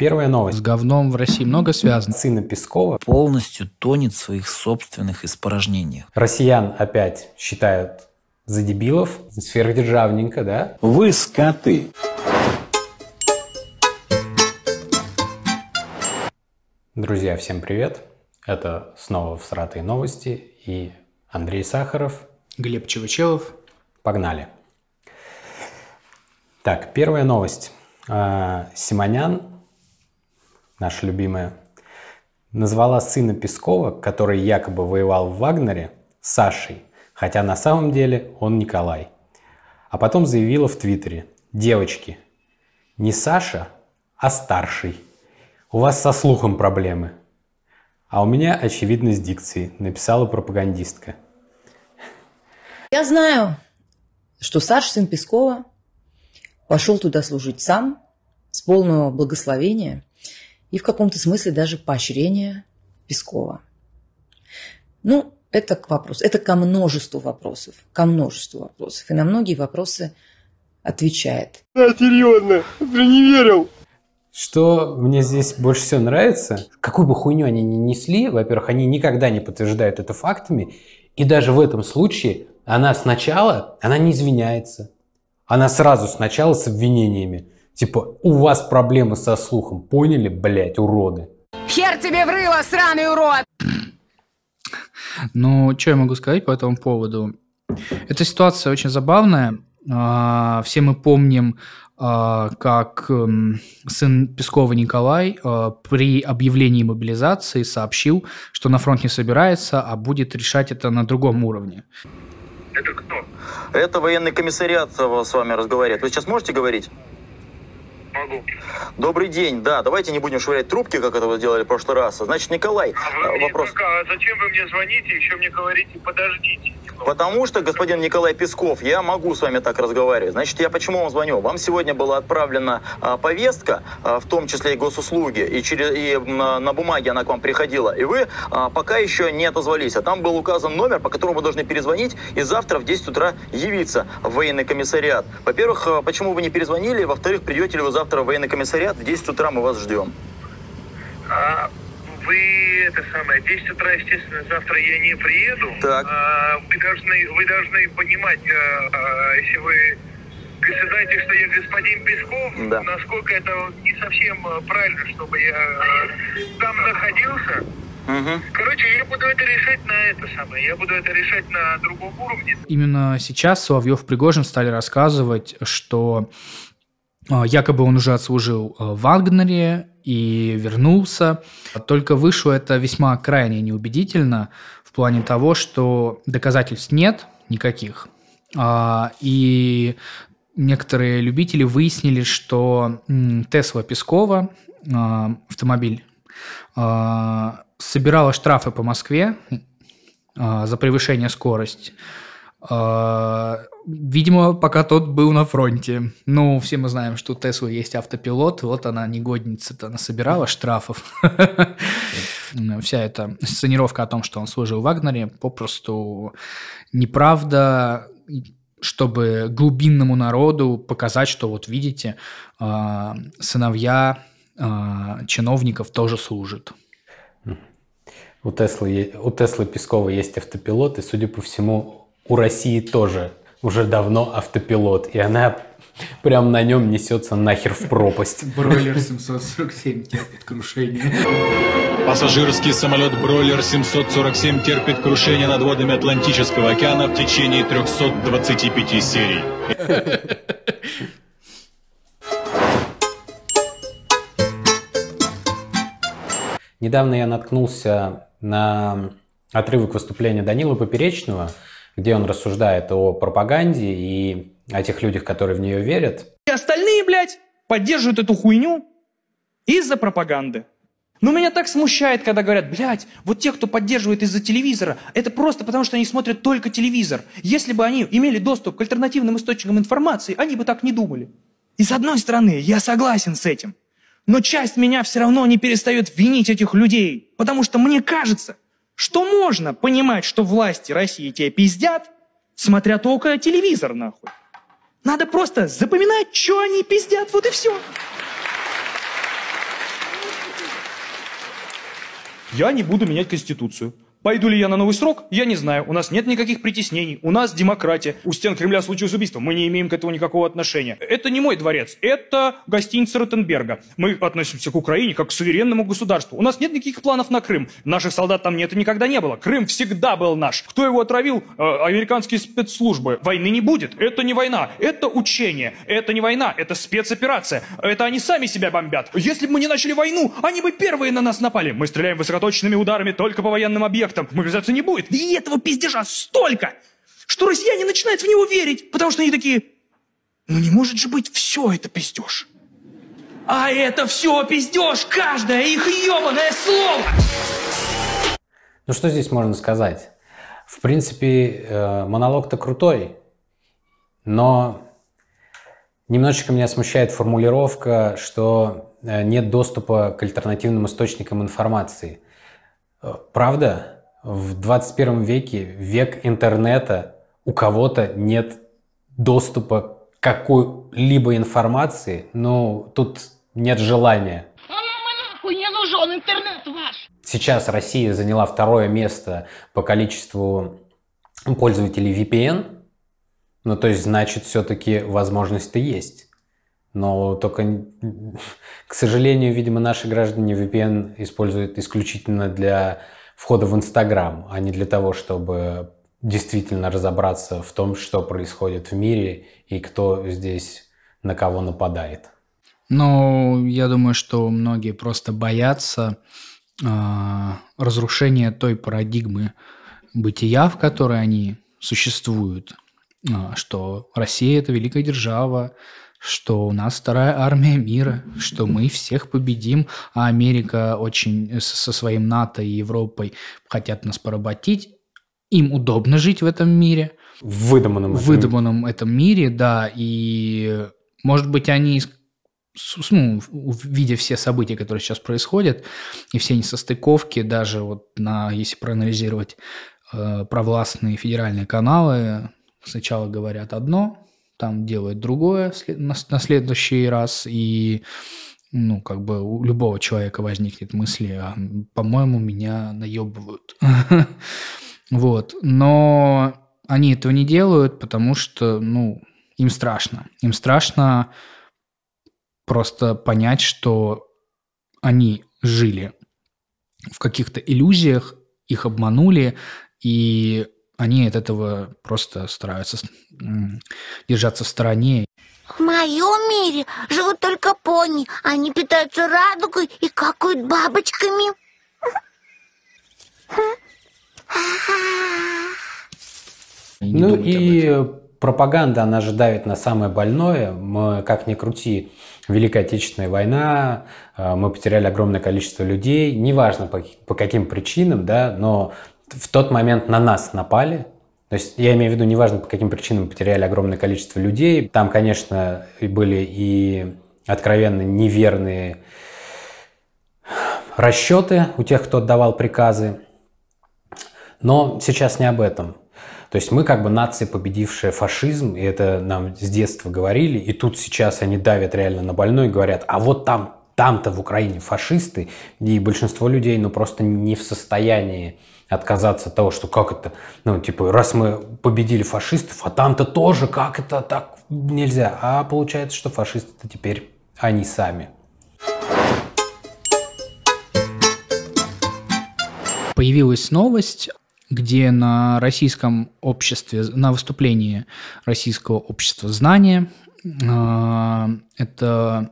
Первая новость. С говном в России много связано. Сына Пескова полностью тонет в своих собственных испражнениях. Россиян опять считают за дебилов, сверхдержавненько, да? Вы скоты. Друзья, всем привет. Это снова «Всратые новости» и Андрей Сахаров. Глеб Чевачелов. Погнали. Так, первая новость. А, Симонян наша любимая, назвала сына Пескова, который якобы воевал в Вагнере, Сашей, хотя на самом деле он Николай. А потом заявила в Твиттере, девочки, не Саша, а старший. У вас со слухом проблемы. А у меня очевидно с дикцией, написала пропагандистка. Я знаю, что Саша, сын Пескова, пошел туда служить сам, с полного благословения – и в каком-то смысле даже поощрение Пескова. Ну, это к вопросу. Это ко множеству вопросов. Ко множеству вопросов. И на многие вопросы отвечает. Да, серьезно, ты не верил. Что мне здесь больше всего нравится, какую бы хуйню они ни несли, во-первых, они никогда не подтверждают это фактами, и даже в этом случае она сначала, она не извиняется, она сразу сначала с обвинениями. Типа, у вас проблемы со слухом, поняли, блять, уроды? Хер тебе врыло, сраный урод! Ну, что я могу сказать по этому поводу? Эта ситуация очень забавная. А, все мы помним, а, как эм, сын Пескова Николай э, при объявлении мобилизации сообщил, что на фронт не собирается, а будет решать это на другом уровне. Это кто? Это военный комиссариат с вами разговаривает. Вы сейчас можете говорить? могу. Добрый день, да, давайте не будем швырять трубки, как это вы сделали в прошлый раз. Значит, Николай, а вы э, вопрос... Пока, а зачем вы мне звоните, еще мне говорите, подождите? Потому что, господин Николай Песков, я могу с вами так разговаривать. Значит, я почему вам звоню? Вам сегодня была отправлена а, повестка, а, в том числе и госуслуги, и, через, и на, на бумаге она к вам приходила, и вы а, пока еще не отозвались. А там был указан номер, по которому вы должны перезвонить и завтра в 10 утра явиться в военный комиссариат. Во-первых, а, почему вы не перезвонили? Во-вторых, придете ли вы завтра завтра военный комиссариат. В 10 утра мы вас ждем. А вы это самое, 10 утра, естественно, завтра я не приеду. Так. А, вы, должны, вы должны понимать, а, а, если вы считаете, что я господин Песков, да. насколько это не совсем э, правильно, чтобы я там находился. Угу. Короче, я буду это решать на это самое, я буду это решать на другом уровне. Именно сейчас Соловьев Пригожин стали рассказывать, что а, якобы он уже отслужил э, в Вагнере и вернулся. Только вышло это весьма крайне неубедительно в плане того, что доказательств нет никаких. А, и некоторые любители выяснили, что Тесла Пескова, а, автомобиль, собирала штрафы по Москве за превышение скорости Видимо, пока тот был на фронте. Ну, все мы знаем, что у Теслы есть автопилот. Вот она, негодница-то, насобирала штрафов. Вся эта сценировка о том, что он служил в Вагнере, попросту неправда чтобы глубинному народу показать, что вот видите, а, сыновья а, чиновников тоже служат. У Теслы, у Теслы Пескова есть автопилот, и, судя по всему, у России тоже уже давно автопилот, и она прям на нем несется нахер в пропасть. Бройлер 747 терпит крушение. Пассажирский самолет «Бройлер 747» терпит крушение над водами Атлантического океана в течение 325 серий. Недавно я наткнулся на отрывок выступления Данила Поперечного – где он рассуждает о пропаганде и о тех людях, которые в нее верят. И остальные, блядь, поддерживают эту хуйню из-за пропаганды. Но меня так смущает, когда говорят, блядь, вот те, кто поддерживает из-за телевизора, это просто потому, что они смотрят только телевизор. Если бы они имели доступ к альтернативным источникам информации, они бы так не думали. И с одной стороны, я согласен с этим. Но часть меня все равно не перестает винить этих людей, потому что мне кажется, что можно понимать, что власти России тебя пиздят, смотря только телевизор, нахуй. Надо просто запоминать, что они пиздят, вот и все. Я не буду менять Конституцию. Пойду ли я на новый срок? Я не знаю. У нас нет никаких притеснений. У нас демократия. У стен Кремля случилось убийство. Мы не имеем к этому никакого отношения. Это не мой дворец. Это гостиница Ротенберга. Мы относимся к Украине как к суверенному государству. У нас нет никаких планов на Крым. Наших солдат там нет и никогда не было. Крым всегда был наш. Кто его отравил? Э, американские спецслужбы. Войны не будет. Это не война. Это учение. Это не война. Это спецоперация. Это они сами себя бомбят. Если бы мы не начали войну, они бы первые на нас напали. Мы стреляем высокоточными ударами только по военным объектам эффектом мобилизации не будет. И этого пиздежа столько, что россияне начинают в него верить, потому что они такие, ну не может же быть все это пиздеж. А это все пиздеж, каждое их ебаное слово. Ну что здесь можно сказать? В принципе, э, монолог-то крутой, но немножечко меня смущает формулировка, что э, нет доступа к альтернативным источникам информации. Э, правда? в 21 веке, век интернета, у кого-то нет доступа к какой-либо информации, но тут нет желания. Сейчас Россия заняла второе место по количеству пользователей VPN. Ну, то есть, значит, все-таки возможность-то есть. Но только, к сожалению, видимо, наши граждане VPN используют исключительно для входа в Инстаграм, а не для того, чтобы действительно разобраться в том, что происходит в мире и кто здесь на кого нападает. Ну, я думаю, что многие просто боятся э, разрушения той парадигмы бытия, в которой они существуют, э, что Россия это великая держава, что у нас вторая армия мира, что мы всех победим, а Америка очень э, со своим НАТО и Европой хотят нас поработить. Им удобно жить в этом мире. В выдуманном, в выдуманном этом, этом мире, да. И, может быть, они ну, видя все события, которые сейчас происходят, и все несостыковки, даже вот на, если проанализировать э, провластные федеральные каналы, сначала говорят одно, там делает другое на следующий раз, и ну, как бы у любого человека возникнет мысли, а, по-моему, меня наебывают. Вот. Но они этого не делают, потому что, ну, им страшно. Им страшно просто понять, что они жили в каких-то иллюзиях, их обманули, и они от этого просто стараются держаться в стороне. В моем мире живут только пони. Они питаются радугой и какают бабочками. ну и пропаганда, она же давит на самое больное. Мы, как ни крути, Великая Отечественная война, э, мы потеряли огромное количество людей, неважно по, по каким причинам, да, но в тот момент на нас напали, то есть я имею в виду, неважно по каким причинам потеряли огромное количество людей. Там, конечно, были и откровенно неверные расчеты у тех, кто отдавал приказы. Но сейчас не об этом. То есть мы как бы нация, победившая фашизм, и это нам с детства говорили, и тут сейчас они давят реально на больной и говорят, а вот там, там-то в Украине фашисты, и большинство людей ну просто не в состоянии отказаться от того, что как это, ну, типа, раз мы победили фашистов, а там-то тоже, как это, так нельзя. А получается, что фашисты-то теперь они сами. Появилась новость где на российском обществе, на выступлении российского общества знания, э, это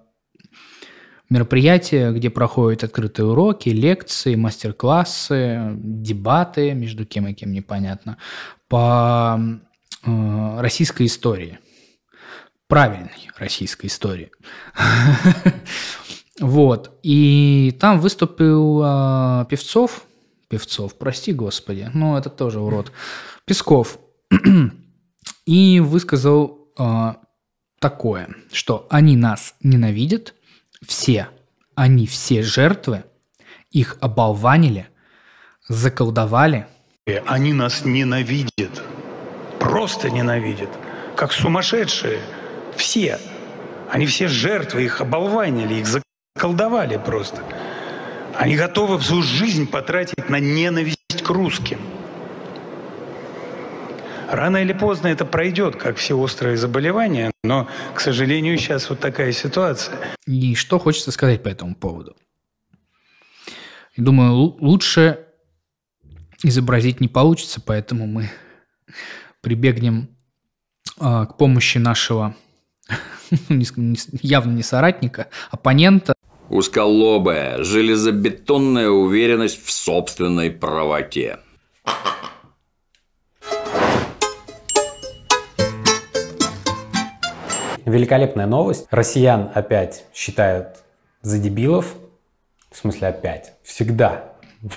мероприятие, где проходят открытые уроки, лекции, мастер-классы, дебаты между кем и кем непонятно по э, российской истории, правильной российской истории. Вот. И там выступил а, Певцов. Певцов, прости господи, ну это тоже урод. Песков. И высказал а, такое, что они нас ненавидят, все, они все жертвы, их оболванили, заколдовали. Они нас ненавидят, просто ненавидят, как сумасшедшие, все. Они все жертвы, их оболванили, их заколдовали просто. Они готовы всю жизнь потратить на ненависть к русским – Рано или поздно это пройдет, как все острые заболевания, но, к сожалению, сейчас вот такая ситуация. И что хочется сказать по этому поводу? думаю, лучше изобразить не получится, поэтому мы прибегнем э, к помощи нашего явно не соратника, оппонента. Узколобая, железобетонная уверенность в собственной правоте. Великолепная новость. Россиян опять считают за дебилов. В смысле опять? Всегда.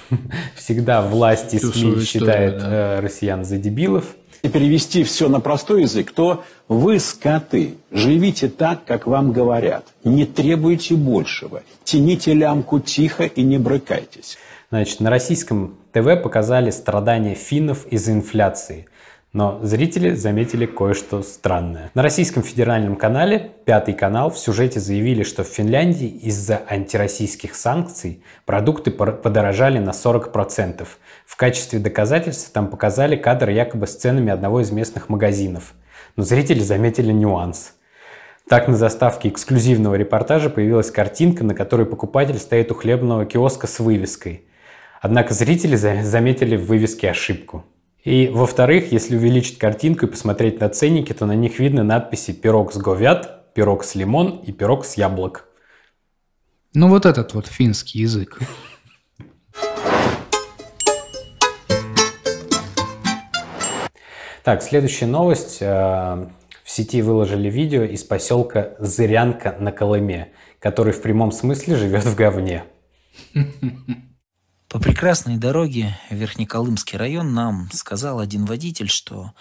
Всегда власти СМИ считают э, россиян за дебилов. И перевести все на простой язык, то вы, скоты, живите так, как вам говорят. Не требуйте большего. Тяните лямку тихо и не брыкайтесь. Значит, на российском ТВ показали страдания финнов из-за инфляции. Но зрители заметили кое-что странное. На российском федеральном канале «Пятый канал» в сюжете заявили, что в Финляндии из-за антироссийских санкций продукты подорожали на 40%. В качестве доказательства там показали кадр якобы с ценами одного из местных магазинов. Но зрители заметили нюанс – так на заставке эксклюзивного репортажа появилась картинка, на которой покупатель стоит у хлебного киоска с вывеской. Однако зрители заметили в вывеске ошибку. И, во-вторых, если увеличить картинку и посмотреть на ценники, то на них видны надписи «пирог с говяд», «пирог с лимон» и «пирог с яблок». Ну вот этот вот финский язык. Так, следующая новость. Э, в сети выложили видео из поселка Зырянка на Колыме, который в прямом смысле живет в говне. По прекрасной дороге в Верхнеколымский район нам сказал один водитель, что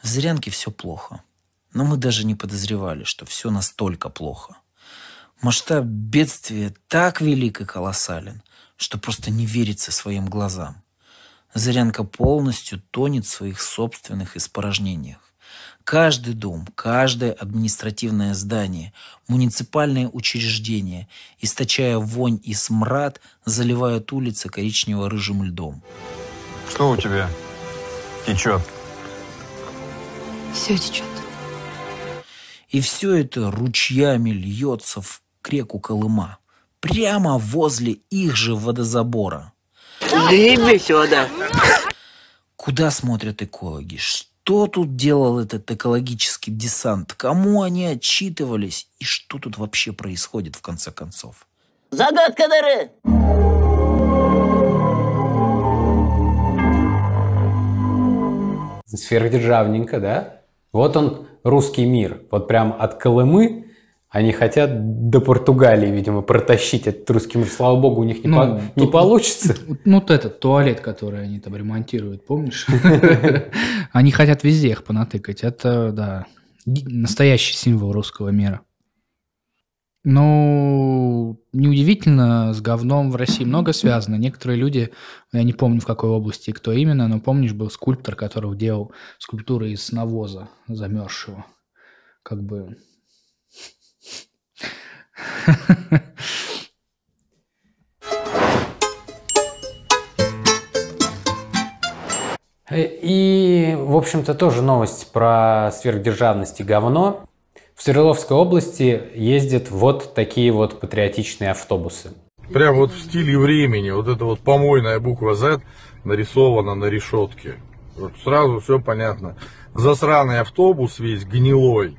в Зырянке все плохо. Но мы даже не подозревали, что все настолько плохо. Масштаб бедствия так велик и колоссален, что просто не верится своим глазам. Зырянка полностью тонет в своих собственных испражнениях. Каждый дом, каждое административное здание, муниципальное учреждение источая вонь и смрад, заливают улицы коричнево-рыжим льдом. Что у тебя течет? Все течет. И все это ручьями льется в реку Колыма. Прямо возле их же водозабора. Дыби сюда. Куда смотрят экологи? Кто тут делал этот экологический десант? Кому они отчитывались? И что тут вообще происходит в конце концов? Загадка дыры! Сверхдержавненько, да? Вот он, русский мир. Вот прям от Колымы они хотят до Португалии, видимо, протащить этот русский мир. Слава богу, у них не, ну, по, не ту, получится. Ну, вот этот туалет, который они там ремонтируют, помнишь? Они хотят везде их понатыкать. Это, да, настоящий символ русского мира. Ну, неудивительно, с говном в России много связано. Некоторые люди, я не помню в какой области и кто именно, но помнишь, был скульптор, которого делал скульптуры из навоза замерзшего. Как бы Э, и, в общем-то, тоже новость про сверхдержавность и говно. В Свердловской области ездят вот такие вот патриотичные автобусы. Прям вот в стиле времени, вот эта вот помойная буква Z нарисована на решетке. Вот сразу все понятно. Засраный автобус весь гнилой,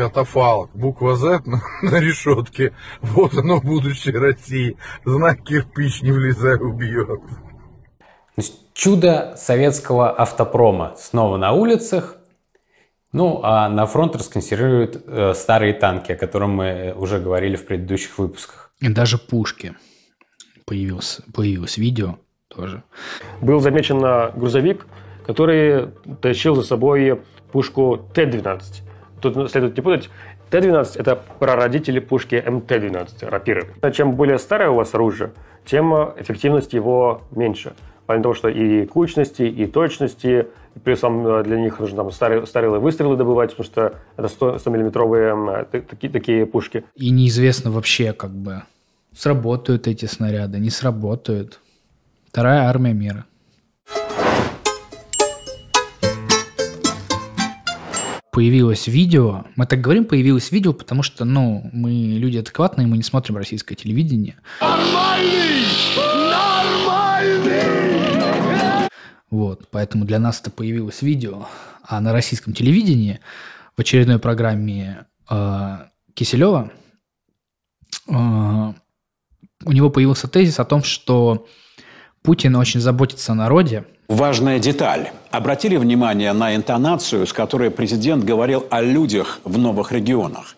катафалк, буква Z на, на решетке. Вот оно будущее России. Знак кирпич не влезай, убьет. Чудо советского автопрома снова на улицах. Ну, а на фронт расконсервируют э, старые танки, о котором мы э, уже говорили в предыдущих выпусках. И даже пушки. Появилось, появилось видео тоже. Был замечен грузовик, который тащил за собой пушку Т-12. Тут следует не путать. Т-12 – это прародители пушки МТ-12, рапиры. Чем более старое у вас оружие, тем э, эффективность его меньше. Помимо того, что и кучности, и точности, и плюсом э, для них нужно там старые, старые выстрелы добывать, потому что это 100, 100-миллиметровые э, такие, такие пушки. И неизвестно вообще, как бы, сработают эти снаряды, не сработают. Вторая армия мира. появилось видео. Мы так говорим, появилось видео, потому что, ну, мы люди адекватные, мы не смотрим российское телевидение. Нормальный! Нормальный! Вот, поэтому для нас это появилось видео. А на российском телевидении в очередной программе э, Киселева э, у него появился тезис о том, что Путин очень заботится о народе, Важная деталь. Обратили внимание на интонацию, с которой президент говорил о людях в новых регионах.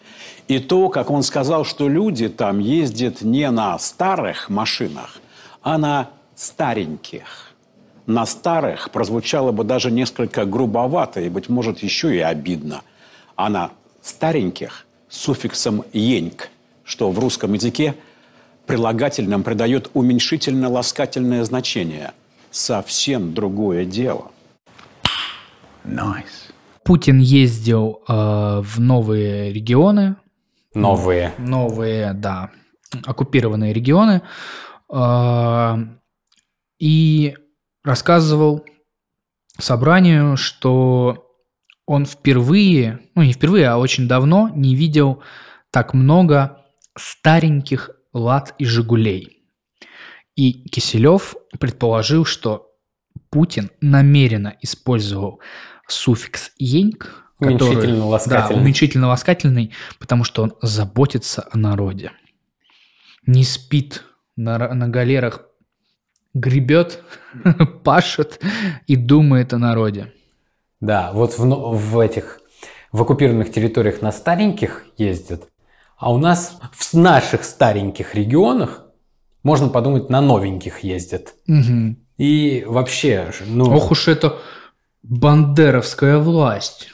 И то, как он сказал, что люди там ездят не на старых машинах, а на стареньких. На старых прозвучало бы даже несколько грубовато и, быть может, еще и обидно. А на стареньких с суффиксом «еньк», что в русском языке прилагательным придает уменьшительно-ласкательное значение – совсем другое дело. Nice. Путин ездил э, в новые регионы. Новые. Новые, да, оккупированные регионы. Э, и рассказывал собранию, что он впервые, ну не впервые, а очень давно не видел так много стареньких лад и «Жигулей». И Киселев предположил, что Путин намеренно использовал суффикс «еньк», уменьшительно ласкательный. Да, потому что он заботится о народе. Не спит на, на галерах, гребет, пашет и думает о народе. Да, вот в, в этих в оккупированных территориях на стареньких ездят, а у нас в наших стареньких регионах можно подумать, на новеньких ездят. Угу. И вообще, ну... Ох уж это бандеровская власть.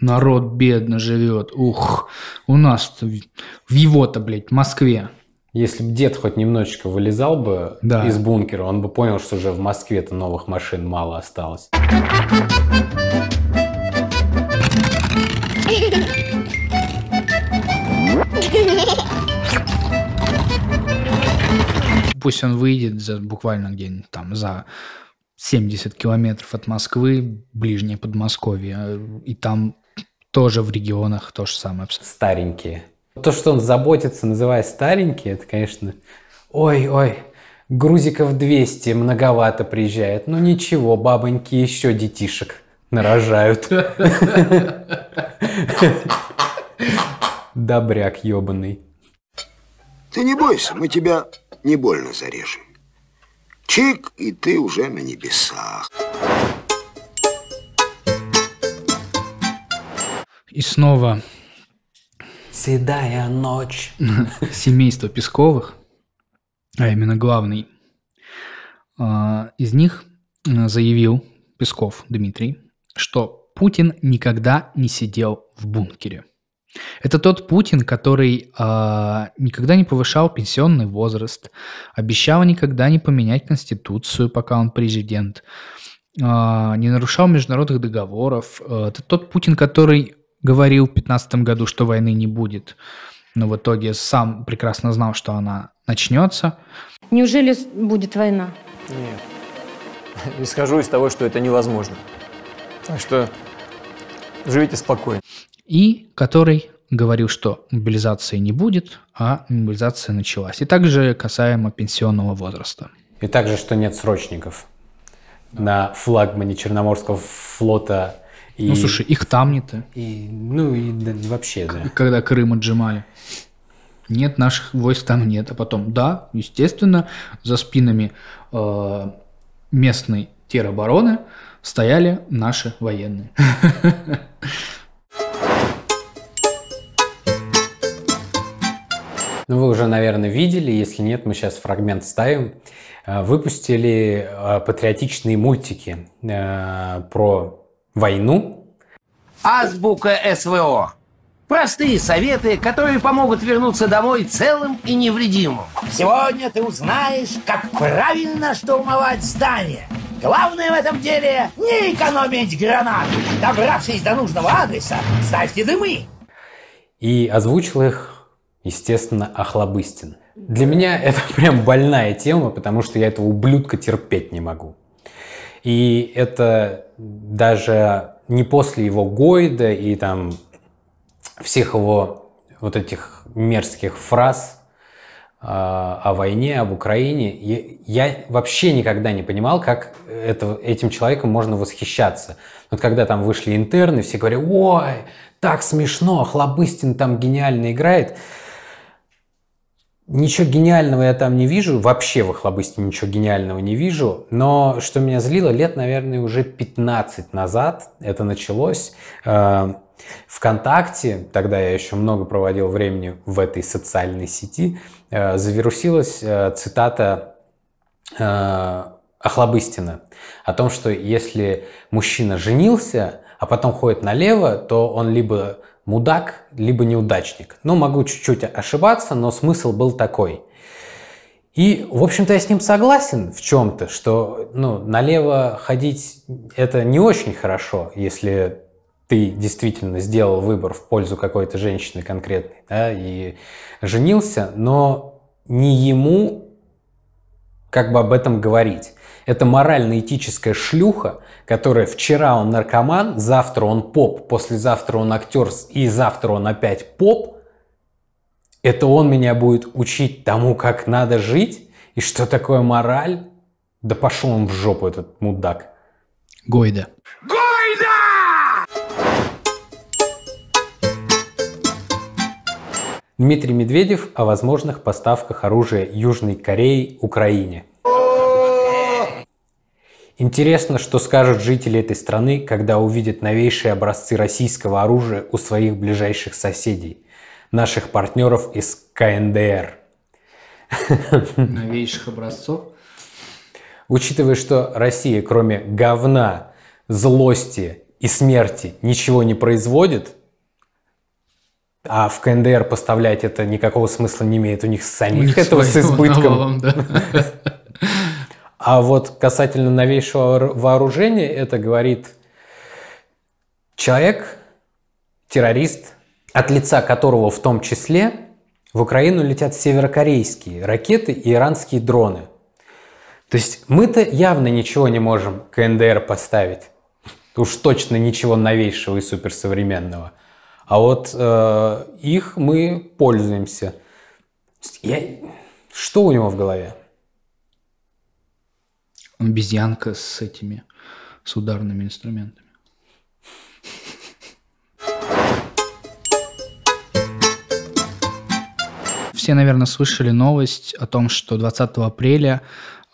Народ бедно живет. Ух, у нас в его-то, блядь, в Москве. Если бы дед хоть немножечко вылезал бы да. из бункера, он бы понял, что уже в Москве-то новых машин мало осталось. пусть он выйдет за, буквально где-нибудь там за 70 километров от Москвы, ближнее Подмосковье, и там тоже в регионах то же самое. Старенькие. То, что он заботится, называя старенькие, это, конечно, ой-ой, грузиков 200 многовато приезжает. Ну ничего, бабоньки еще детишек нарожают. Добряк ебаный. Ты не бойся, мы тебя не больно зарежем. Чик, и ты уже на небесах. И снова... Седая ночь. Семейство Песковых, а именно главный а, из них а, заявил Песков Дмитрий, что Путин никогда не сидел в бункере. Это тот Путин, который э, никогда не повышал пенсионный возраст, обещал никогда не поменять конституцию, пока он президент, э, не нарушал международных договоров. А, это тот Путин, который говорил в 2015 году, что войны не будет, но в итоге сам прекрасно знал, что она начнется. Неужели будет война? Нет. Исхожу из того, что это невозможно. Так что живите спокойно и который говорил, что мобилизации не будет, а мобилизация началась. И также касаемо пенсионного возраста. И также, что нет срочников на флагмане Черноморского флота. И... Ну, слушай, их там не-то. И, ну, и да, вообще, да. Когда Крым отжимали. Нет, наших войск там нет. А потом, да, естественно, за спинами э, местной теробороны стояли наши военные. Ну, вы уже, наверное, видели, если нет, мы сейчас фрагмент ставим. Э, выпустили э, патриотичные мультики э, про войну. Азбука СВО. Простые советы, которые помогут вернуться домой целым и невредимым. Сегодня ты узнаешь, как правильно штурмовать здание. Главное в этом деле не экономить гранат. Добравшись до нужного адреса, ставьте дымы. И озвучил их естественно, Охлобыстин. Для меня это прям больная тема, потому что я этого ублюдка терпеть не могу. И это даже не после его Гойда и там всех его вот этих мерзких фраз э, о войне, об Украине, я, я вообще никогда не понимал, как это, этим человеком можно восхищаться. Вот когда там вышли интерны, все говорили, ой, так смешно, Хлобыстин там гениально играет. Ничего гениального я там не вижу, вообще в «Охлобыстине» ничего гениального не вижу, но что меня злило, лет, наверное, уже 15 назад это началось. Э, ВКонтакте, тогда я еще много проводил времени в этой социальной сети, э, завирусилась э, цитата Охлобыстина о том, что если мужчина женился, а потом ходит налево, то он либо мудак, либо неудачник. Ну, могу чуть-чуть ошибаться, но смысл был такой. И, в общем-то, я с ним согласен в чем-то, что ну, налево ходить это не очень хорошо, если ты действительно сделал выбор в пользу какой-то женщины конкретной, да, и женился, но не ему как бы об этом говорить. Это морально-этическая шлюха, которая вчера он наркоман, завтра он поп, послезавтра он актер и завтра он опять поп. Это он меня будет учить тому, как надо жить и что такое мораль. Да пошел он в жопу, этот мудак. Гойда. Дмитрий Медведев о возможных поставках оружия Южной Кореи Украине. Интересно, что скажут жители этой страны, когда увидят новейшие образцы российского оружия у своих ближайших соседей, наших партнеров из КНДР. Новейших образцов? Учитывая, что Россия, кроме говна, злости и смерти, ничего не производит, а в КНДР поставлять это никакого смысла не имеет. У них самих У них этого с избытком. Навалом, да. А вот касательно новейшего вооружения, это говорит человек, террорист, от лица которого в том числе в Украину летят северокорейские ракеты и иранские дроны. То есть мы-то явно ничего не можем КНДР поставить. Уж точно ничего новейшего и суперсовременного. А вот э, их мы пользуемся. Я... Что у него в голове? обезьянка с этими, с ударными инструментами. Все, наверное, слышали новость о том, что 20 апреля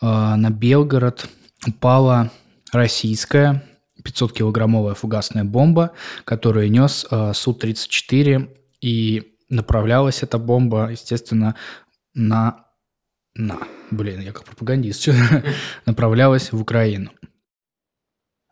э, на Белгород упала российская 500-килограммовая фугасная бомба, которую нес э, Су-34, и направлялась эта бомба, естественно, на... на блин, я как пропагандист, направлялась в Украину.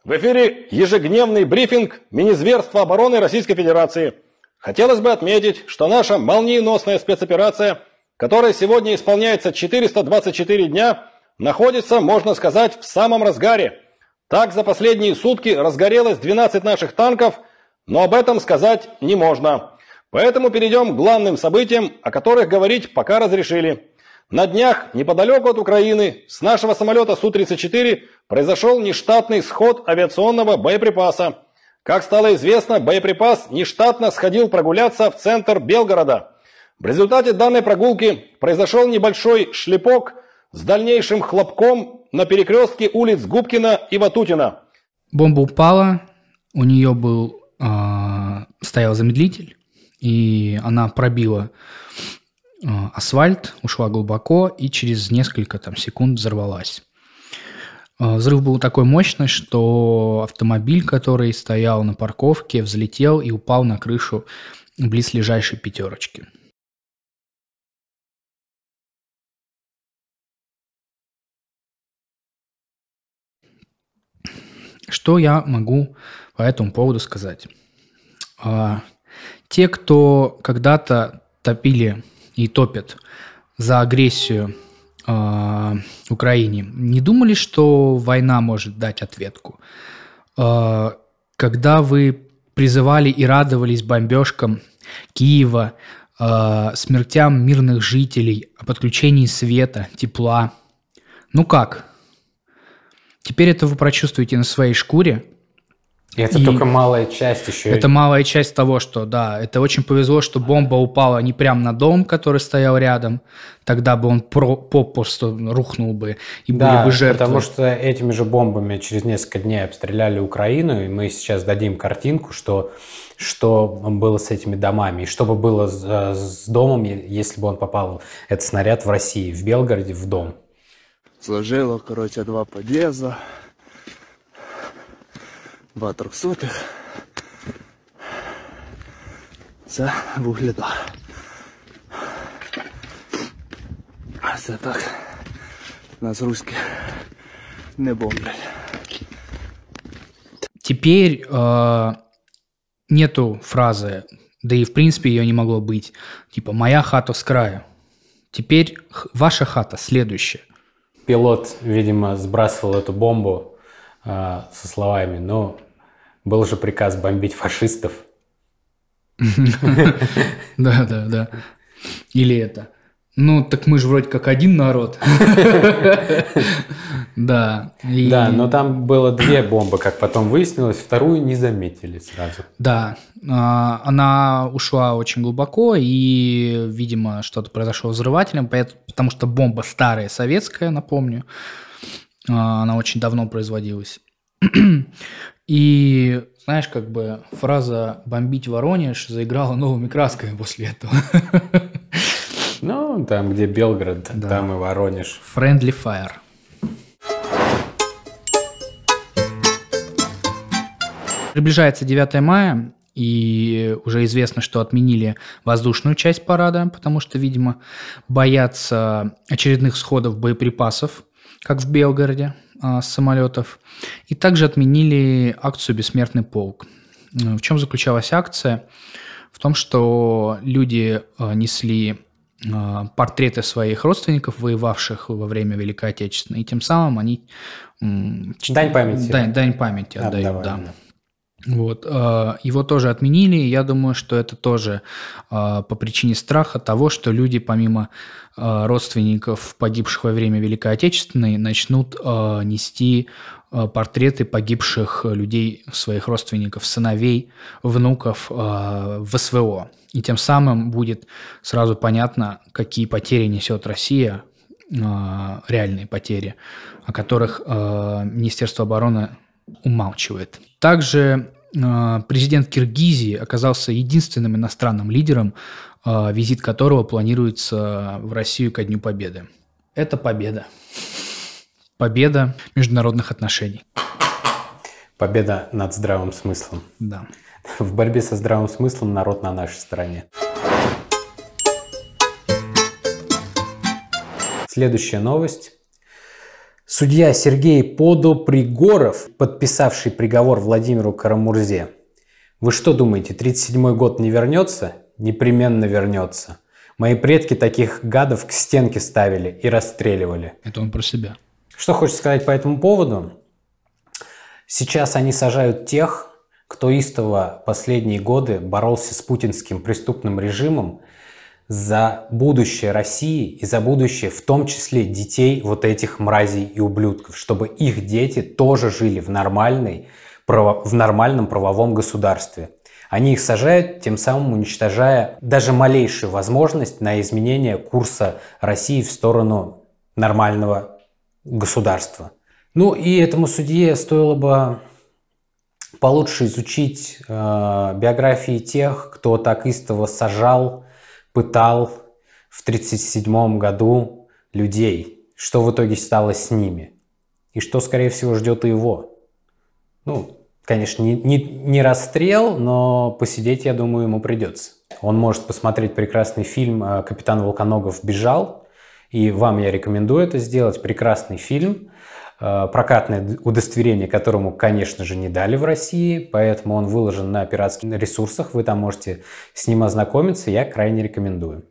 В эфире ежедневный брифинг Министерства обороны Российской Федерации. Хотелось бы отметить, что наша молниеносная спецоперация, которая сегодня исполняется 424 дня, находится, можно сказать, в самом разгаре. Так за последние сутки разгорелось 12 наших танков, но об этом сказать не можно. Поэтому перейдем к главным событиям, о которых говорить пока разрешили. На днях, неподалеку от Украины, с нашего самолета Су-34 произошел нештатный сход авиационного боеприпаса. Как стало известно, боеприпас нештатно сходил прогуляться в центр Белгорода. В результате данной прогулки произошел небольшой шлепок с дальнейшим хлопком на перекрестке улиц Губкина и Ватутина. Бомба упала, у нее был э, стоял замедлитель, и она пробила Э, асфальт, ушла глубоко и через несколько там, секунд взорвалась. Э, взрыв был такой мощный, что автомобиль, который стоял на парковке, взлетел и упал на крышу близлежащей пятерочки. Что я могу по этому поводу сказать? А, те, кто когда-то топили и топят за агрессию э, Украине, не думали, что война может дать ответку? Э, когда вы призывали и радовались бомбежкам Киева, э, смертям мирных жителей, о подключении света, тепла, ну как? Теперь это вы прочувствуете на своей шкуре, и это и только малая часть еще. Это малая часть того, что, да, это очень повезло, что бомба упала не прямо на дом, который стоял рядом, тогда бы он про, попросту рухнул бы, и да, были бы жертвы. потому что этими же бомбами через несколько дней обстреляли Украину, и мы сейчас дадим картинку, что, что было с этими домами, и что бы было с, э, с домом, если бы он попал, этот снаряд, в России, в Белгороде, в дом. Сложило, короче, два подъезда, Два трьохсотих. Це вугляда. все так нас русские не бомблять. Теперь э, нету фразы, да и в принципе ее не могло быть, типа «моя хата с краю». Теперь ваша хата следующая. Пилот, видимо, сбрасывал эту бомбу э, со словами но «Ну, был же приказ бомбить фашистов. Да, да, да. Или это. Ну, так мы же вроде как один народ. Да. Да, но там было две бомбы, как потом выяснилось, вторую не заметили сразу. Да, а, она ушла очень глубоко, и, видимо, что-то произошло взрывателем, потому что бомба старая, советская, напомню, а, она очень давно производилась. И знаешь, как бы фраза «бомбить Воронеж» заиграла новыми красками после этого. Ну, там, где Белгород, да. там и Воронеж. Friendly Fire. Приближается 9 мая, и уже известно, что отменили воздушную часть парада, потому что, видимо, боятся очередных сходов боеприпасов как в Белгороде, а, с самолетов. И также отменили акцию «Бессмертный полк». Э, в чем заключалась акция? В том, что люди э, несли э, портреты своих родственников, воевавших во время Великой Отечественной, и тем самым они... Дань памяти. Дань, дань памяти отдают, Отдавали. да. Вот. Э, его тоже отменили, я думаю, что это тоже э, по причине страха того, что люди, помимо э, родственников погибших во время Великой Отечественной, начнут нести портреты погибших людей, своих родственников, сыновей, внуков в СВО. И тем самым будет сразу понятно, какие потери несет Россия, реальные потери, о которых Министерство обороны умалчивает. Также а, президент Киргизии оказался единственным иностранным лидером, а, визит которого планируется в Россию ко Дню Победы. Это победа. Победа международных отношений. Победа над здравым смыслом. Да. В борьбе со здравым смыслом народ на нашей стороне. Следующая новость Судья Сергей Подопригоров, подписавший приговор Владимиру Карамурзе. Вы что думаете, 37-й год не вернется? Непременно вернется. Мои предки таких гадов к стенке ставили и расстреливали. Это он про себя. Что хочешь сказать по этому поводу? Сейчас они сажают тех, кто истово последние годы боролся с путинским преступным режимом за будущее России и за будущее в том числе детей вот этих мразей и ублюдков, чтобы их дети тоже жили в, нормальной, в нормальном правовом государстве. Они их сажают, тем самым уничтожая даже малейшую возможность на изменение курса России в сторону нормального государства. Ну и этому судье стоило бы получше изучить э, биографии тех, кто так истово сажал пытал в 1937 году людей, что в итоге стало с ними и что, скорее всего, ждет и его. Ну, конечно, не, не, не расстрел, но посидеть, я думаю, ему придется. Он может посмотреть прекрасный фильм «Капитан Волконогов бежал», и вам я рекомендую это сделать. Прекрасный фильм, Э, прокатное удостоверение, которому, конечно же, не дали в России, поэтому он выложен на пиратских ресурсах, вы там можете с ним ознакомиться, я крайне рекомендую.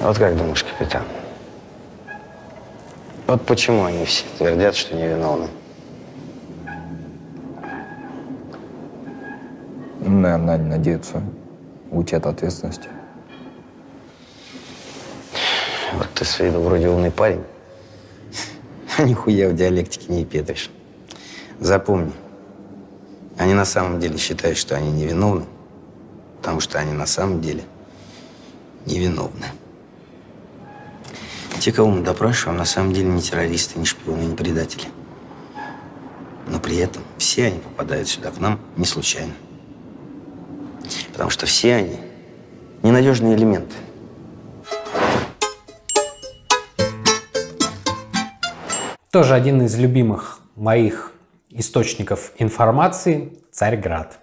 А вот как думаешь, капитан, вот почему они все твердят, что невиновны? Ну, Наверное, надеются уйти от ответственности. Вот ты с виду вроде умный парень. нихуя в диалектике не петришь. Запомни, они на самом деле считают, что они невиновны, потому что они на самом деле невиновны. Те, кого мы допрашиваем, на самом деле не террористы, не шпионы, не предатели. Но при этом все они попадают сюда к нам не случайно. Потому что все они ненадежные элементы – Тоже один из любимых моих источников информации – Царьград.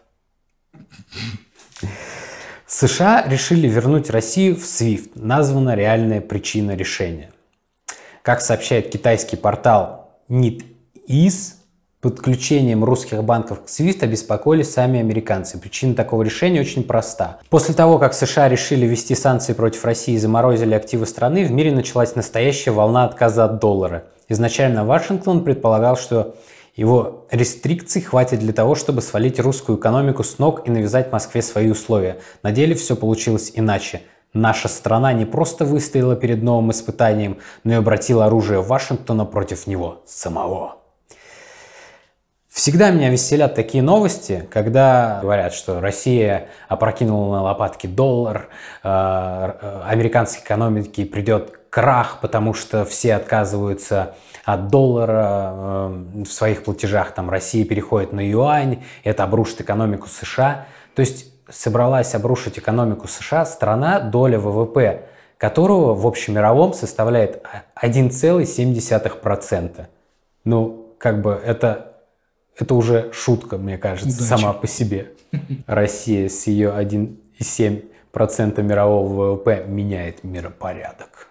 США решили вернуть Россию в SWIFT. Названа реальная причина решения. Как сообщает китайский портал NITIS, подключением русских банков к SWIFT обеспокоили сами американцы. Причина такого решения очень проста. После того, как США решили ввести санкции против России и заморозили активы страны, в мире началась настоящая волна отказа от доллара – Изначально Вашингтон предполагал, что его рестрикций хватит для того, чтобы свалить русскую экономику с ног и навязать Москве свои условия. На деле все получилось иначе. Наша страна не просто выстояла перед новым испытанием, но и обратила оружие Вашингтона против него самого. Всегда меня веселят такие новости, когда говорят, что Россия опрокинула на лопатки доллар, э, э американской экономике придет крах, потому что все отказываются от доллара э, в своих платежах, там Россия переходит на юань, это обрушит экономику США. То есть собралась обрушить экономику США страна, доля ВВП которого в общемировом составляет 1,7%. Ну, как бы это, это уже шутка, мне кажется, Удачи. сама по себе. Россия с ее 1,7% мирового ВВП меняет миропорядок.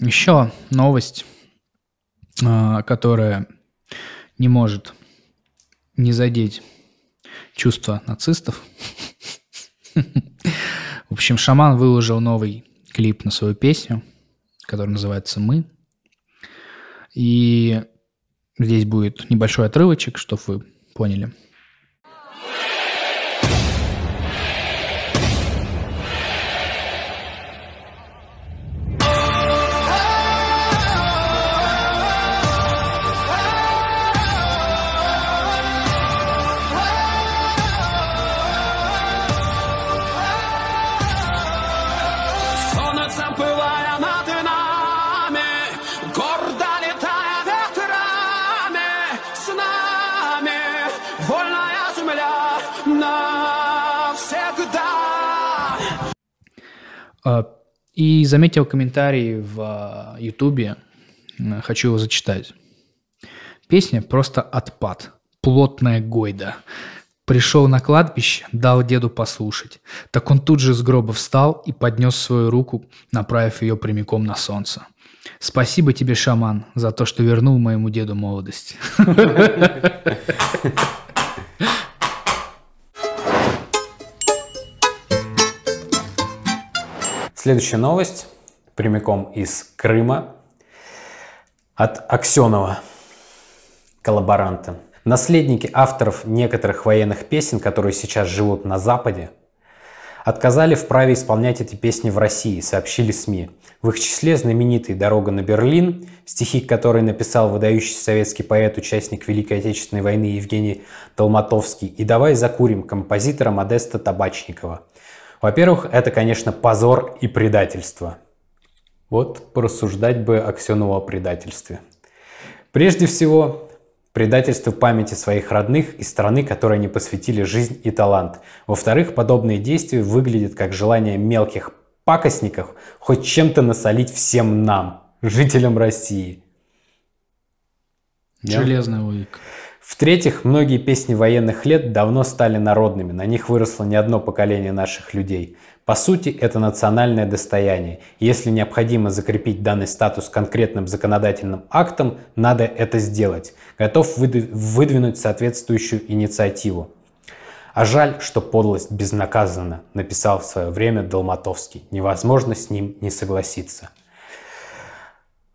Еще новость, а, которая не может не задеть чувства нацистов. В общем, шаман выложил новый клип на свою песню, которая называется «Мы». И здесь будет небольшой отрывочек, чтобы вы поняли – А, и заметил комментарий в а, Ютубе, хочу его зачитать. Песня просто отпад, плотная гойда. Пришел на кладбище, дал деду послушать. Так он тут же с гроба встал и поднес свою руку, направив ее прямиком на солнце. Спасибо тебе, шаман, за то, что вернул моему деду молодость. Следующая новость прямиком из Крыма от Аксенова, коллаборанта. Наследники авторов некоторых военных песен, которые сейчас живут на Западе, отказали в праве исполнять эти песни в России, сообщили СМИ. В их числе знаменитый «Дорога на Берлин», стихи которые написал выдающийся советский поэт, участник Великой Отечественной войны Евгений Толматовский, и «Давай закурим» композитора Модеста Табачникова – во-первых, это, конечно, позор и предательство. Вот порассуждать бы Аксенову о предательстве. Прежде всего, предательство памяти своих родных и страны, которой они посвятили жизнь и талант. Во-вторых, подобные действия выглядят как желание мелких пакостников хоть чем-то насолить всем нам, жителям России. Железная логика. В-третьих, многие песни военных лет давно стали народными, на них выросло не одно поколение наших людей. По сути, это национальное достояние. Если необходимо закрепить данный статус конкретным законодательным актом, надо это сделать. Готов выдвинуть соответствующую инициативу. А жаль, что подлость безнаказанна, написал в свое время Долматовский. Невозможно с ним не согласиться.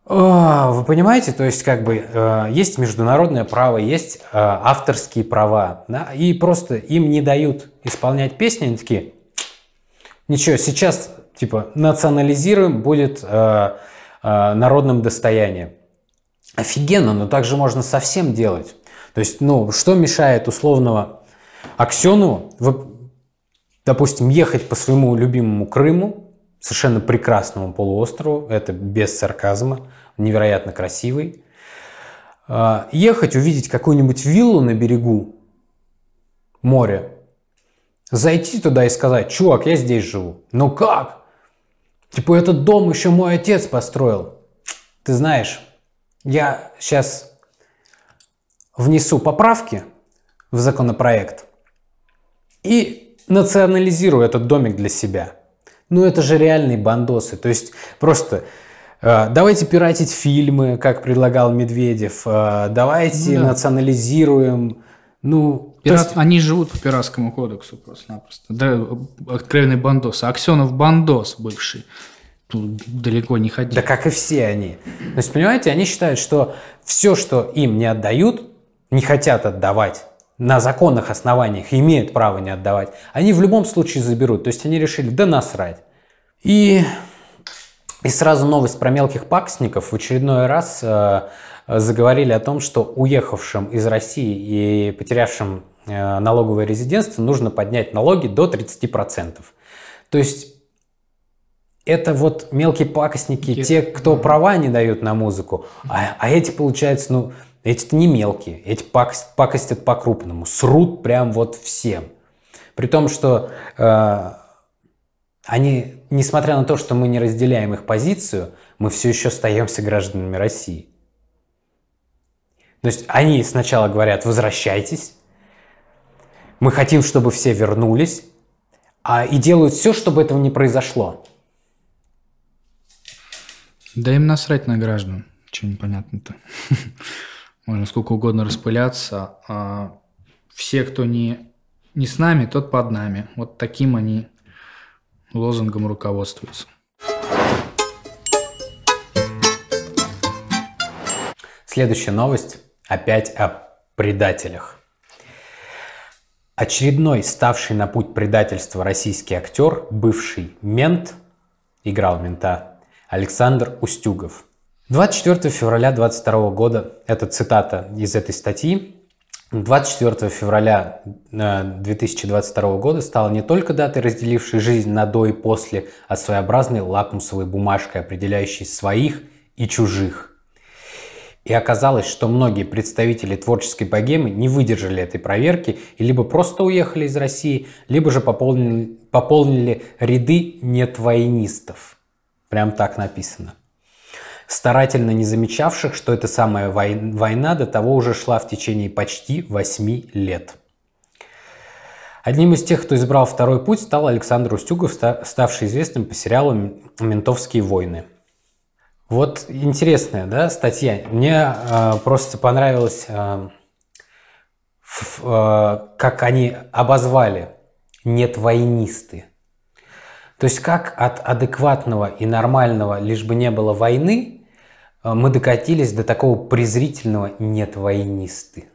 А, вы понимаете, то есть как бы э, есть международное право, есть э, авторские права, да, и просто им не дают исполнять песни, они такие, ничего, сейчас типа национализируем, будет э, народным достоянием. Офигенно, но так же можно совсем делать. То есть, ну, что мешает условного Аксенову, допустим, ехать по своему любимому Крыму, совершенно прекрасному полуострову. Это без сарказма, невероятно красивый. А, ехать, увидеть какую-нибудь виллу на берегу моря, зайти туда и сказать, чувак, я здесь живу. Ну как? Типа, этот дом еще мой отец построил. Ты знаешь, я сейчас внесу поправки в законопроект и национализирую этот домик для себя – ну это же реальные бандосы. То есть просто э, Давайте пиратить фильмы, как предлагал Медведев. Э, давайте ну, да. национализируем. Ну, Пират... есть... Они живут по пиратскому кодексу просто-напросто. Да, э, откровенный бандос. Аксенов бандос бывший. Тут далеко не ходил. Да как и все они. То есть, понимаете, они считают, что все, что им не отдают, не хотят отдавать, на законных основаниях имеют право не отдавать, они в любом случае заберут. То есть они решили, да насрать. И, и сразу новость про мелких пакостников в очередной раз э, заговорили о том, что уехавшим из России и потерявшим э, налоговое резидентство нужно поднять налоги до 30%. То есть это вот мелкие пакостники, те, кто права не дают на музыку, а, а эти, получается, ну, эти-то не мелкие, эти пакостят по-крупному, срут прям вот всем. При том, что э, они, несмотря на то, что мы не разделяем их позицию, мы все еще остаемся гражданами России. То есть они сначала говорят, возвращайтесь, мы хотим, чтобы все вернулись, а, и делают все, чтобы этого не произошло. Да им насрать на граждан, что непонятно-то. можно сколько угодно распыляться. А все, кто не, не с нами, тот под нами. Вот таким они лозунгом руководствуются. Следующая новость опять о предателях. Очередной ставший на путь предательства российский актер, бывший мент, играл мента, Александр Устюгов – 24 февраля 22 года, это цитата из этой статьи, 24 февраля 2022 э, года стала не только датой, разделившей жизнь на до и после, а своеобразной лакмусовой бумажкой, определяющей своих и чужих. И оказалось, что многие представители творческой богемы не выдержали этой проверки и либо просто уехали из России, либо же пополнили, пополнили ряды нетвойнистов. Прям так написано старательно не замечавших, что эта самая война до того уже шла в течение почти 8 лет. Одним из тех, кто избрал второй путь, стал Александр Устюгов, ставший известным по сериалу «Ментовские войны». Вот интересная да, статья. Мне э, просто понравилось, э, э, как они обозвали «нет войнисты». То есть как от адекватного и нормального, лишь бы не было войны, а, мы докатились до такого презрительного «нет воинисты».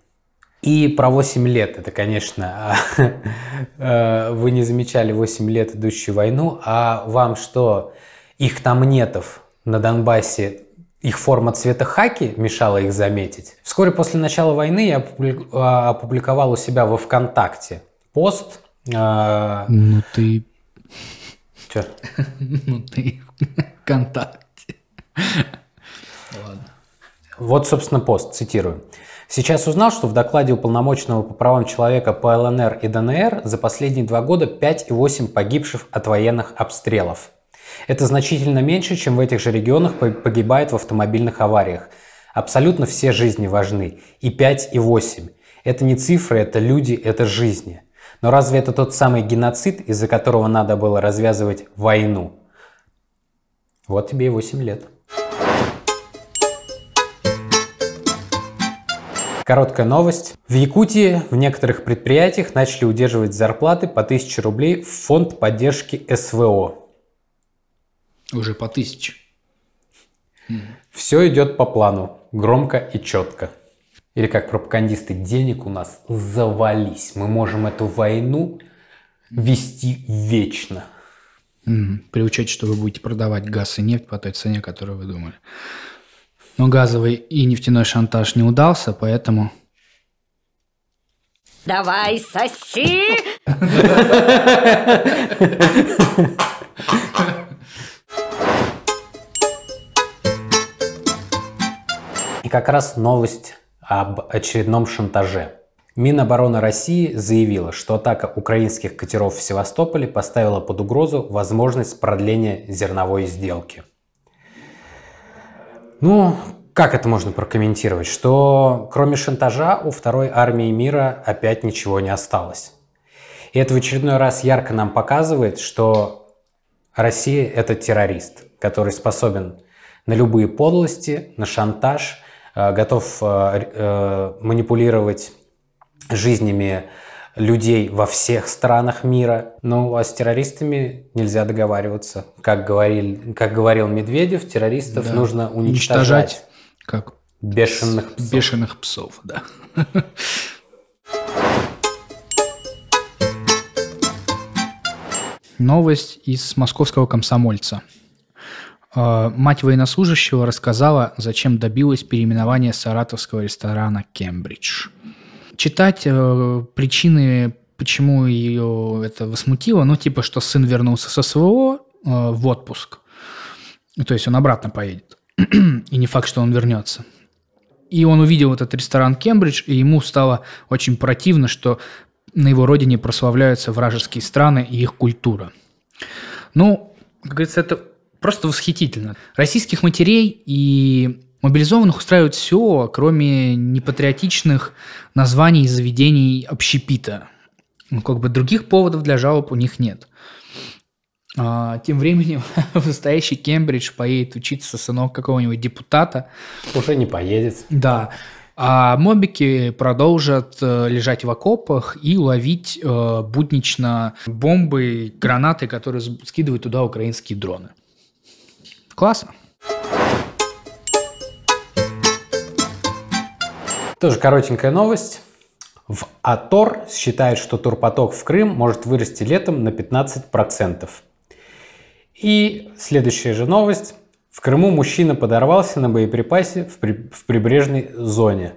И про 8 лет, это, конечно, а, э, вы не замечали 8 лет идущую войну, а вам что, их там нетов на Донбассе, их форма цвета хаки мешала их заметить? Вскоре после начала войны я а, опубликовал у себя во ВКонтакте пост. Ну ты... Че? Ну ты ВКонтакте. Вот, собственно, пост, цитирую. Сейчас узнал, что в докладе уполномоченного по правам человека по ЛНР и ДНР за последние два года 5,8 погибших от военных обстрелов. Это значительно меньше, чем в этих же регионах погибает в автомобильных авариях. Абсолютно все жизни важны. И 5, и 8. Это не цифры, это люди, это жизни. Но разве это тот самый геноцид, из-за которого надо было развязывать войну? Вот тебе и 8 лет. Короткая новость. В Якутии в некоторых предприятиях начали удерживать зарплаты по 1000 рублей в фонд поддержки СВО. Уже по 1000. Все идет по плану, громко и четко. Или как пропагандисты, денег у нас завались. Мы можем эту войну вести вечно. Mm, приучать, что вы будете продавать газ и нефть по той цене, которую вы думали. Но газовый и нефтяной шантаж не удался, поэтому... Давай, соси! И как раз новость об очередном шантаже. Минобороны России заявила, что атака украинских катеров в Севастополе поставила под угрозу возможность продления зерновой сделки. Ну, как это можно прокомментировать? Что кроме шантажа у второй армии мира опять ничего не осталось. И это в очередной раз ярко нам показывает, что Россия — это террорист, который способен на любые подлости, на шантаж, э, готов э, э, манипулировать жизнями людей во всех странах мира. Ну, а с террористами нельзя договариваться. Как, говорили, как говорил Медведев, террористов да. нужно уничтожать. уничтожать. Как? Бешеных псов. Бешеных псов, да. Новость из московского комсомольца. А, мать военнослужащего рассказала, зачем добилась переименования саратовского ресторана «Кембридж» читать э, причины, почему ее это возмутило. Ну, типа, что сын вернулся со СВО э, в отпуск. То есть он обратно поедет. и не факт, что он вернется. И он увидел этот ресторан «Кембридж», и ему стало очень противно, что на его родине прославляются вражеские страны и их культура. Ну, как говорится, это просто восхитительно. Российских матерей и Мобилизованных устраивает все, кроме непатриотичных названий и заведений общепита. Ну, как бы других поводов для жалоб у них нет. А, тем временем в настоящий Кембридж поедет учиться сынок какого-нибудь депутата. Уже не поедет. Да. А мобики продолжат э, лежать в окопах и ловить э, буднично бомбы, гранаты, которые скидывают туда украинские дроны. Классно. Тоже коротенькая новость. В АТОР считают, что турпоток в Крым может вырасти летом на 15%. И следующая же новость. В Крыму мужчина подорвался на боеприпасе в, при... в прибрежной зоне.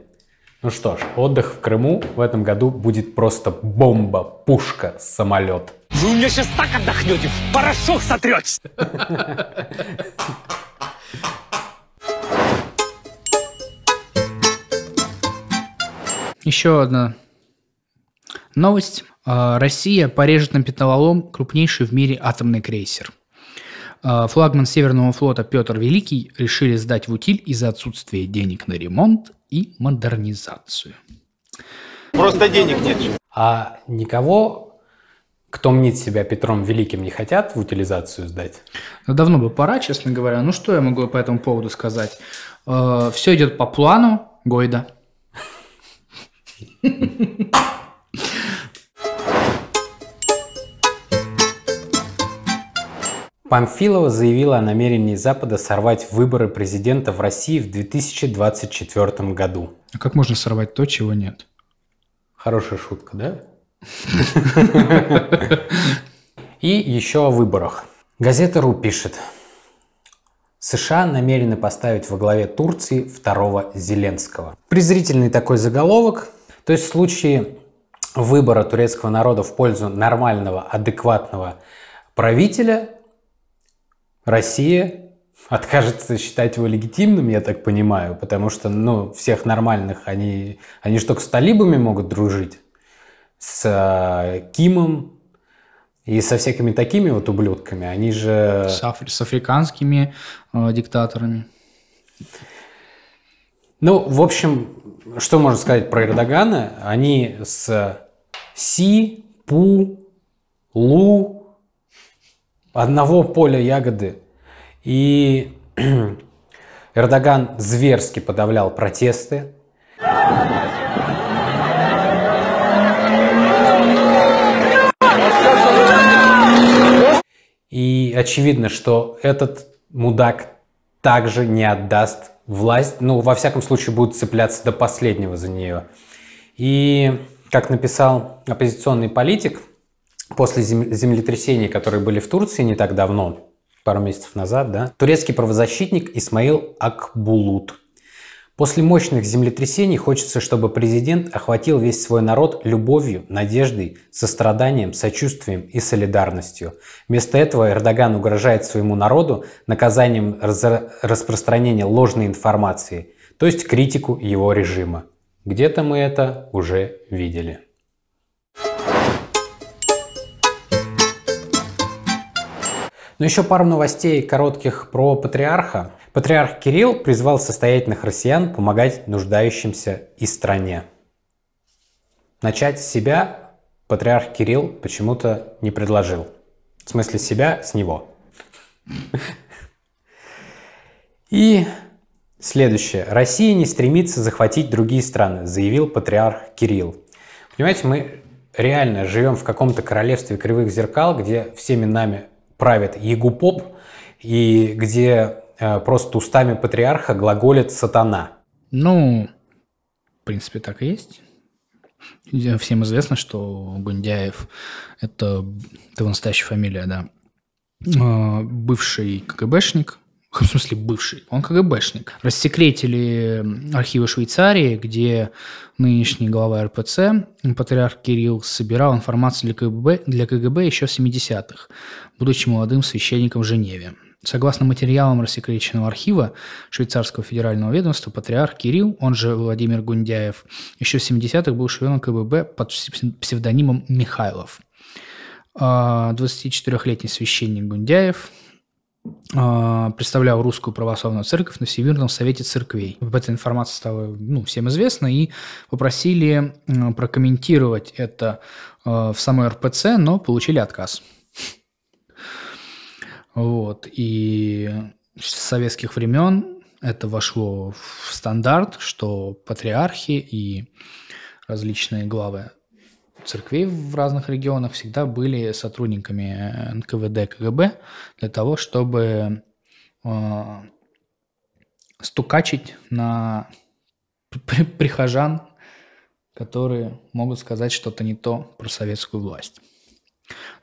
Ну что ж, отдых в Крыму в этом году будет просто бомба, пушка, самолет. Вы ну, у меня сейчас так отдохнете, в порошок сотрете. Еще одна новость. А, Россия порежет на металлолом крупнейший в мире атомный крейсер. А, флагман Северного флота Петр Великий решили сдать в утиль из-за отсутствия денег на ремонт и модернизацию. Просто денег нет. А никого, кто мнит себя Петром Великим, не хотят в утилизацию сдать? Ну, давно бы пора, честно говоря. Ну что я могу по этому поводу сказать? А, Все идет по плану Гойда. Памфилова заявила о намерении Запада сорвать выборы президента в России в 2024 году. А как можно сорвать то, чего нет? Хорошая шутка, да? И еще о выборах. Газета РУ пишет. США намерены поставить во главе Турции второго Зеленского. Презрительный такой заголовок, то есть в случае выбора турецкого народа в пользу нормального, адекватного правителя, Россия откажется считать его легитимным, я так понимаю, потому что, ну, всех нормальных, они, они же только с талибами могут дружить, с э, Кимом и со всякими такими вот ублюдками, они же... С, аф... с африканскими э, диктаторами. Ну, в общем, что можно сказать про Эрдогана? Они с Си, Пу, Лу одного поля ягоды. И Эрдоган зверски подавлял протесты. И очевидно, что этот мудак также не отдаст власть, ну, во всяком случае, будут цепляться до последнего за нее. И, как написал оппозиционный политик, после землетрясений, которые были в Турции не так давно, пару месяцев назад, да, турецкий правозащитник Исмаил Акбулут После мощных землетрясений хочется, чтобы президент охватил весь свой народ любовью, надеждой, состраданием, сочувствием и солидарностью. Вместо этого Эрдоган угрожает своему народу наказанием раз- распространения ложной информации, то есть критику его режима. Где-то мы это уже видели. Но еще пару новостей коротких про патриарха. Патриарх Кирилл призвал состоятельных россиян помогать нуждающимся и стране. Начать с себя патриарх Кирилл почему-то не предложил. В смысле себя с него. И следующее. Россия не стремится захватить другие страны, заявил патриарх Кирилл. Понимаете, мы реально живем в каком-то королевстве кривых зеркал, где всеми нами правит Егупоп, и где Э, просто устами патриарха глаголит сатана. Ну, в принципе, так и есть. Всем известно, что Гундяев – это его настоящая фамилия, да. Э, бывший КГБшник, в смысле бывший, он КГБшник. Рассекретили архивы Швейцарии, где нынешний глава РПЦ, патриарх Кирилл, собирал информацию для КГБ, для КГБ еще в 70-х, будучи молодым священником в Женеве. Согласно материалам рассекреченного архива швейцарского федерального ведомства, патриарх Кирилл, он же Владимир Гундяев, еще в 70-х был членом КГБ под псевдонимом Михайлов. 24-летний а, священник Гундяев – а, представлял Русскую Православную Церковь на Всемирном Совете Церквей. Эта информация стала ну, всем известна, и попросили прокомментировать это а, в самой РПЦ, но получили отказ. Вот, и с советских времен это вошло в стандарт, что патриархи и различные главы церквей в разных регионах всегда были сотрудниками э, НКВД, КГБ для того, чтобы э, стукачить на прихожан, которые могут сказать что-то не то про советскую власть.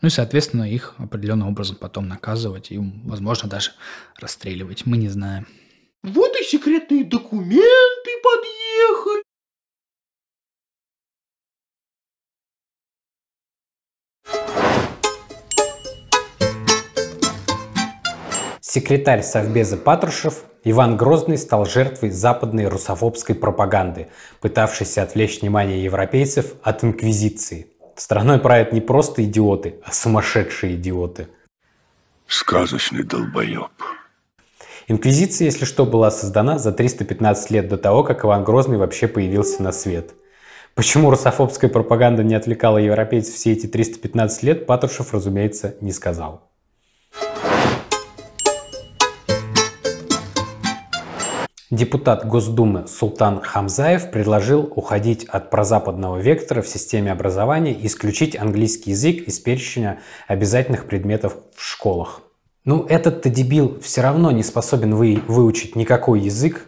Ну и, соответственно, их определенным образом потом наказывать и, возможно, даже расстреливать. Мы не знаем. Вот и секретные документы Секретарь Совбеза Патрушев Иван Грозный стал жертвой западной русофобской пропаганды, пытавшейся отвлечь внимание европейцев от инквизиции. Страной правят не просто идиоты, а сумасшедшие идиоты. Сказочный долбоеб. Инквизиция, если что, была создана за 315 лет до того, как Иван Грозный вообще появился на свет. Почему русофобская пропаганда не отвлекала европейцев все эти 315 лет, Патрушев, разумеется, не сказал. Депутат Госдумы Султан Хамзаев предложил уходить от прозападного вектора в системе образования и исключить английский язык из перечня обязательных предметов в школах. Ну, этот-то дебил все равно не способен вы, выучить никакой язык.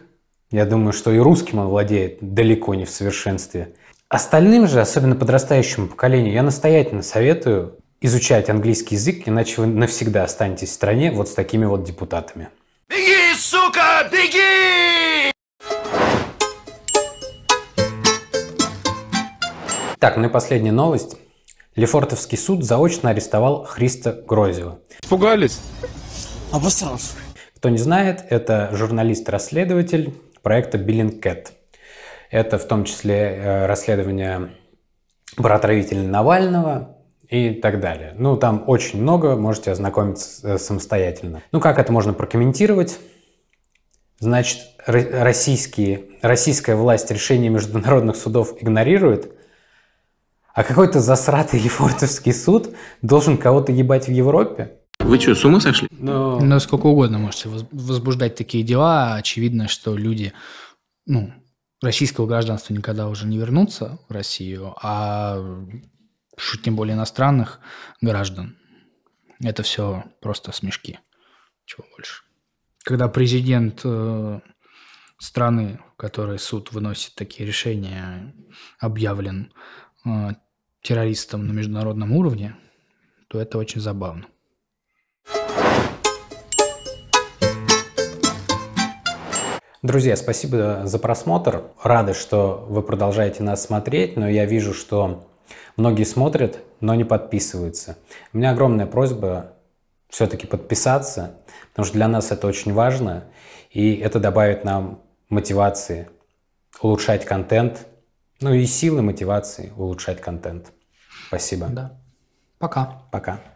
Я думаю, что и русским он владеет далеко не в совершенстве. Остальным же, особенно подрастающему поколению, я настоятельно советую изучать английский язык, иначе вы навсегда останетесь в стране вот с такими вот депутатами. Беги, сука, беги! Так, ну и последняя новость. Лефортовский суд заочно арестовал Христа Грозева. Испугались? Обосрался. Кто не знает, это журналист-расследователь проекта «Биллингкэт». Это в том числе э, расследование про отравителя Навального, и так далее. Ну, там очень много, можете ознакомиться э, самостоятельно. Ну, как это можно прокомментировать? Значит, российские, российская власть решения международных судов игнорирует, а какой-то засратый ефортовский суд должен кого-то ебать в Европе? Вы что, с ума сошли? Но... Ну, ну, сколько угодно можете возбуждать такие дела. Очевидно, что люди ну, российского гражданства никогда уже не вернутся в Россию, а чуть тем более иностранных граждан. Это все просто смешки. Чего больше. Когда президент э, страны, в которой суд выносит такие решения, объявлен э, террористом на международном уровне, то это очень забавно. Друзья, спасибо за просмотр. Рады, что вы продолжаете нас смотреть, но я вижу, что Многие смотрят, но не подписываются. У меня огромная просьба все-таки подписаться, потому что для нас это очень важно, и это добавит нам мотивации улучшать контент, ну и силы мотивации улучшать контент. Спасибо. Да. Пока. Пока.